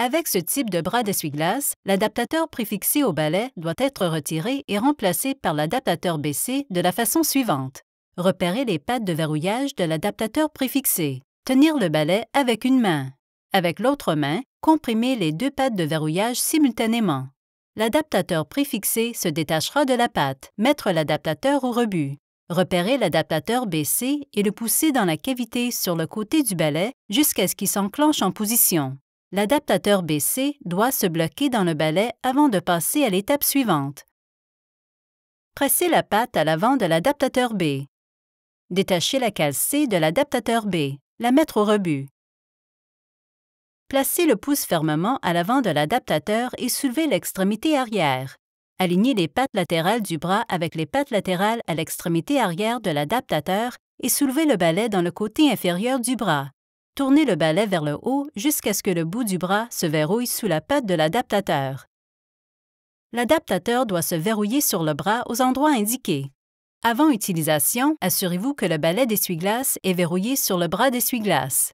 Avec ce type de bras d'essuie-glace, l'adaptateur préfixé au balai doit être retiré et remplacé par l'adaptateur baissé de la façon suivante. Repérer les pattes de verrouillage de l'adaptateur préfixé. Tenir le balai avec une main. Avec l'autre main, comprimer les deux pattes de verrouillage simultanément. L'adaptateur préfixé se détachera de la patte. Mettre l'adaptateur au rebut. Repérer l'adaptateur baissé et le pousser dans la cavité sur le côté du balai jusqu'à ce qu'il s'enclenche en position l'adaptateur BC doit se bloquer dans le balai avant de passer à l'étape suivante. Pressez la patte à l'avant de l'adaptateur B. Détachez la case C de l'adaptateur B, la mettre au rebut. Placez le pouce fermement à l'avant de l'adaptateur et soulevez l'extrémité arrière. Alignez les pattes latérales du bras avec les pattes latérales à l'extrémité arrière de l'adaptateur et soulevez le balai dans le côté inférieur du bras tournez le balai vers le haut jusqu'à ce que le bout du bras se verrouille sous la patte de l'adaptateur. L'adaptateur doit se verrouiller sur le bras aux endroits indiqués. Avant utilisation, assurez-vous que le balai d'essuie-glace est verrouillé sur le bras d'essuie-glace.